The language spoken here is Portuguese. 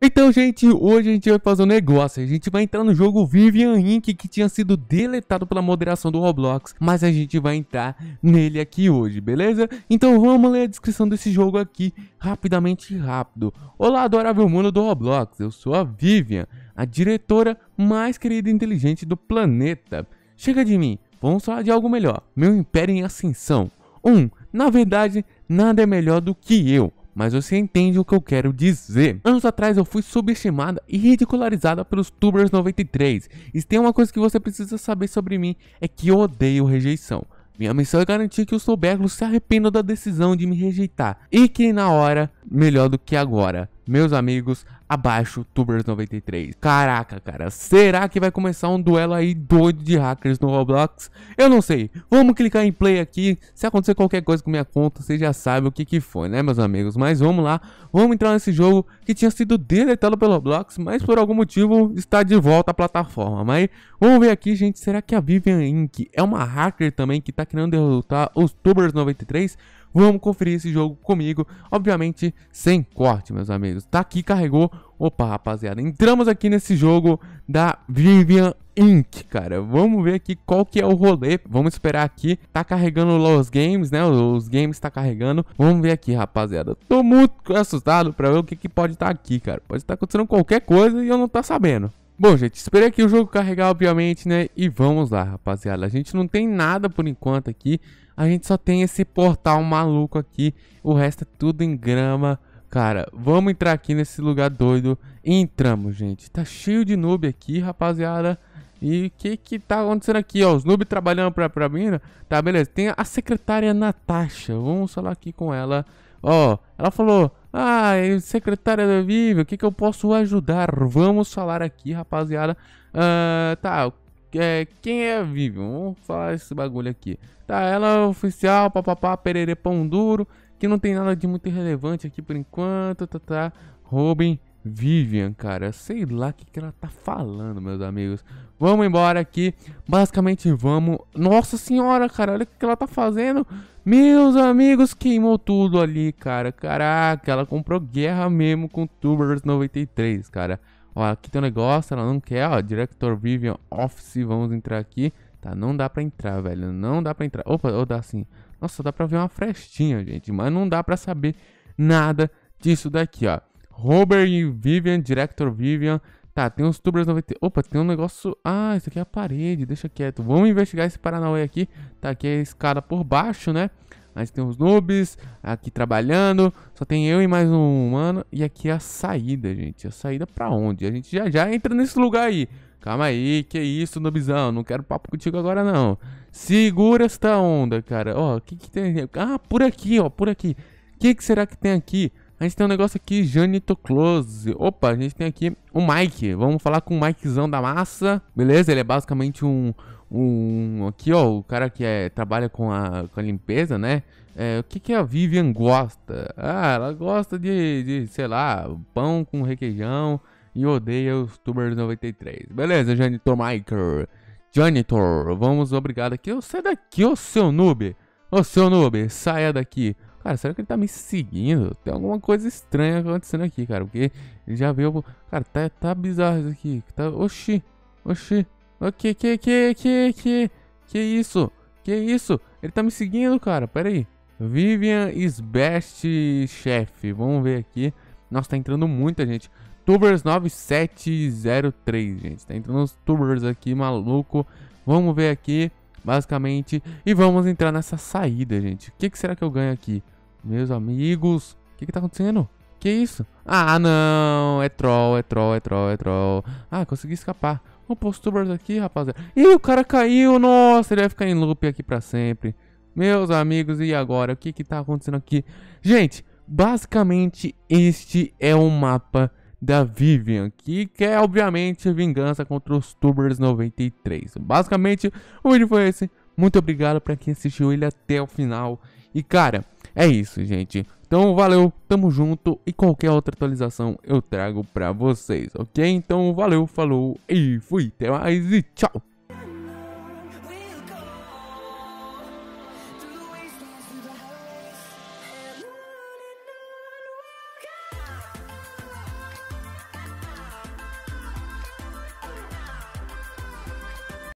Então, gente, hoje a gente vai fazer um negócio. A gente vai entrar no jogo Vivian Inc, que tinha sido deletado pela moderação do Roblox, mas a gente vai entrar nele aqui hoje, beleza? Então vamos ler a descrição desse jogo aqui, rapidamente rápido. Olá, adorável mundo do Roblox, eu sou a Vivian, a diretora mais querida e inteligente do planeta. Chega de mim, vamos falar de algo melhor, meu império em ascensão. 1. Um, na verdade, nada é melhor do que eu mas você entende o que eu quero dizer. Anos atrás eu fui subestimada e ridicularizada pelos Tubers 93. E tem uma coisa que você precisa saber sobre mim, é que eu odeio rejeição. Minha missão é garantir que os tubérculos se arrependam da decisão de me rejeitar. E que na hora, melhor do que agora. Meus amigos, abaixo Tubers 93. Caraca, cara, será que vai começar um duelo aí doido de hackers no Roblox? Eu não sei. Vamos clicar em play aqui. Se acontecer qualquer coisa com minha conta, vocês já sabem o que que foi, né, meus amigos? Mas vamos lá. Vamos entrar nesse jogo que tinha sido deletado pelo Roblox, mas por algum motivo está de volta à plataforma. Mas vamos ver aqui, gente, será que a Vivian Inc é uma hacker também que está querendo derrotar os Tubers 93? Vamos conferir esse jogo comigo, obviamente sem corte, meus amigos. Tá aqui, carregou. Opa, rapaziada, entramos aqui nesse jogo da Vivian Inc, cara. Vamos ver aqui qual que é o rolê. Vamos esperar aqui. Tá carregando os games, né? Os games tá carregando. Vamos ver aqui, rapaziada. Tô muito assustado pra ver o que, que pode estar tá aqui, cara. Pode estar tá acontecendo qualquer coisa e eu não tá sabendo. Bom, gente, esperei aqui o jogo carregar, obviamente, né? E vamos lá, rapaziada. A gente não tem nada por enquanto aqui. A gente só tem esse portal maluco aqui. O resto é tudo em grama. Cara, vamos entrar aqui nesse lugar doido. Entramos, gente. Tá cheio de noob aqui, rapaziada. E o que que tá acontecendo aqui, ó? Os noob trabalhando pra, pra mina. Tá, beleza. Tem a secretária Natasha. Vamos falar aqui com ela. Ó, ela falou... Ah, secretária da Vivi, o que, que eu posso ajudar? Vamos falar aqui, rapaziada. Uh, tá, é, quem é a Vivi? Vamos falar esse bagulho aqui. Tá, ela é oficial, papapá, perere pão duro, que não tem nada de muito relevante aqui por enquanto, tá, tá. Robin Vivian, cara, sei lá o que, que ela tá falando, meus amigos. Vamos embora aqui. Basicamente, vamos. Nossa senhora, cara, olha o que ela tá fazendo. Meus amigos, queimou tudo ali, cara. Caraca, ela comprou guerra mesmo com Tubers 93, cara. Ó, aqui tem um negócio, ela não quer, ó. Director Vivian Office, vamos entrar aqui. Tá, não dá pra entrar, velho. Não dá pra entrar. Opa, ou dá sim. Nossa, dá pra ver uma frestinha, gente. Mas não dá pra saber nada disso daqui, ó. Robert e Vivian, Director Vivian, Tá, tem uns tubers 90... Opa, tem um negócio... Ah, isso aqui é a parede, deixa quieto. Vamos investigar esse Paranauê aqui. Tá, aqui é a escada por baixo, né? Mas tem os noobs aqui trabalhando. Só tem eu e mais um humano. E aqui é a saída, gente. A saída pra onde? A gente já já entra nesse lugar aí. Calma aí, que isso, noobzão. Não quero papo contigo agora, não. Segura esta onda, cara. Ó, o que que tem? Ah, por aqui, ó, por aqui. O que que será que tem aqui? A gente tem um negócio aqui, Janito Close. Opa, a gente tem aqui o Mike. Vamos falar com o Mikezão da massa. Beleza, ele é basicamente um... um aqui, ó, o cara que é, trabalha com a, com a limpeza, né? É, o que, que a Vivian gosta? Ah, ela gosta de, de, sei lá, pão com requeijão e odeia os tubers 93. Beleza, Janitor Michael. Janitor, vamos, obrigado aqui. Sai é daqui, ô seu noob. Ô seu noob, saia daqui. Cara, será que ele tá me seguindo? Tem alguma coisa estranha acontecendo aqui, cara. Porque ele já veio. Cara, tá, tá bizarro isso aqui. Tá... Oxi, oxi. O que, que, que, que, que? Que isso? Que isso? Ele tá me seguindo, cara. Pera aí. Vivian is best chef. Vamos ver aqui. Nossa, tá entrando muita gente. Tubers 9703, gente. Tá entrando os tubers aqui, maluco. Vamos ver aqui basicamente. E vamos entrar nessa saída, gente. O que, que será que eu ganho aqui? Meus amigos, o que, que tá acontecendo? Que isso? Ah, não! É troll, é troll, é troll, é troll. Ah, consegui escapar. O Postubers aqui, rapaziada. Ih, o cara caiu! Nossa, ele vai ficar em loop aqui pra sempre. Meus amigos, e agora? O que que tá acontecendo aqui? Gente, basicamente este é um mapa da Vivian, que quer obviamente vingança contra os Tubers 93. Basicamente, o vídeo foi esse. Muito obrigado para quem assistiu ele até o final. E cara, é isso, gente. Então valeu, tamo junto e qualquer outra atualização eu trago pra vocês, ok? Então valeu, falou e fui, até mais e tchau!